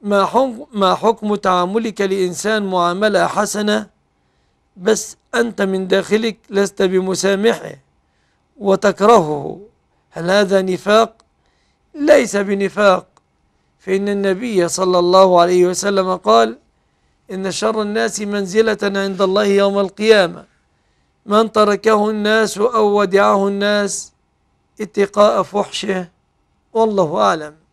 ما حكم, ما حكم تعاملك لإنسان معاملة حسنة بس أنت من داخلك لست بمسامحه وتكرهه هل هذا نفاق؟ ليس بنفاق فإن النبي صلى الله عليه وسلم قال إن شر الناس منزلة عند الله يوم القيامة من تركه الناس أو ودعه الناس اتقاء فحشه والله أعلم